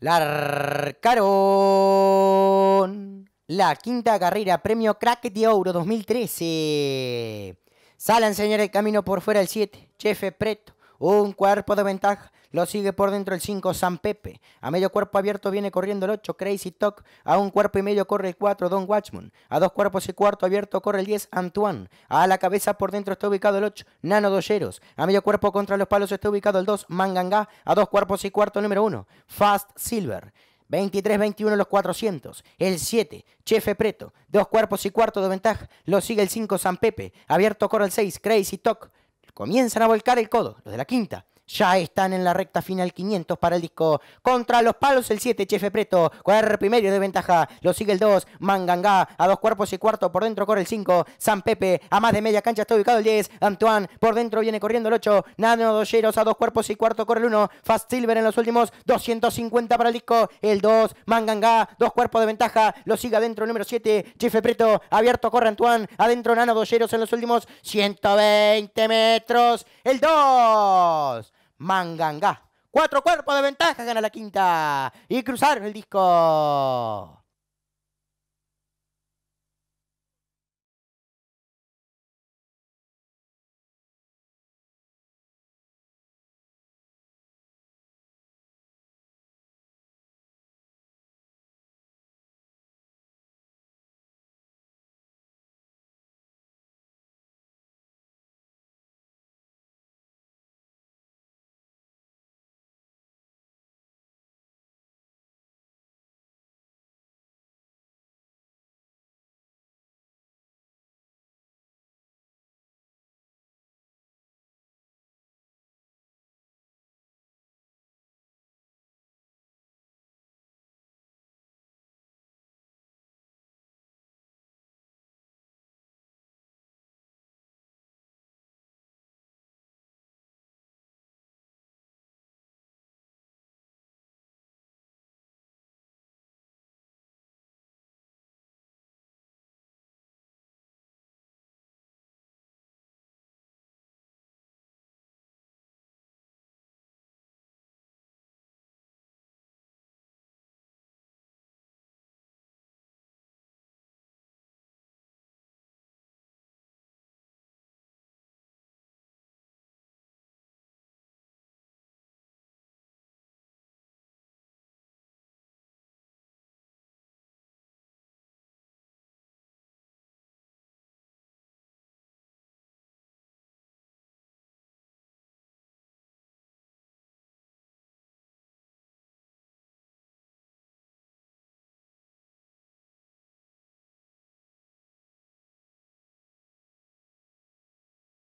Larcaron. La quinta carrera, premio Crack de Oro 2013. Sala enseñar el camino por fuera el 7, Chefe Preto. Un cuerpo de ventaja. Lo sigue por dentro el 5 San Pepe. A medio cuerpo abierto viene corriendo el 8 Crazy Talk. A un cuerpo y medio corre el 4 Don Watchman. A dos cuerpos y cuarto abierto corre el 10 Antoine. A la cabeza por dentro está ubicado el 8 Nano Dolleros. A medio cuerpo contra los palos está ubicado el 2 Manganga. A dos cuerpos y cuarto número 1 Fast Silver. 23-21 los 400. El 7, Chefe Preto. Dos cuerpos y cuarto de ventaja. Lo sigue el 5, San Pepe. Abierto corre el 6, Crazy Talk. Comienzan a volcar el codo, los de la quinta ya están en la recta final 500 para el disco. Contra los palos el 7, Chefe Preto, cuerpo y medio de ventaja, lo sigue el 2, Mangangá, a dos cuerpos y cuarto, por dentro corre el 5, San Pepe, a más de media cancha está ubicado el 10, Antoine, por dentro viene corriendo el 8, Nano Dolleros, a dos cuerpos y cuarto corre el 1, Fast Silver en los últimos 250 para el disco, el 2, Mangangá, dos cuerpos de ventaja, lo sigue adentro el número 7, Chefe Preto, abierto corre Antoine, adentro Nano Dolleros en los últimos 120 metros, el 2. Manganga, Cuatro cuerpos de ventaja gana la quinta. Y cruzar el disco.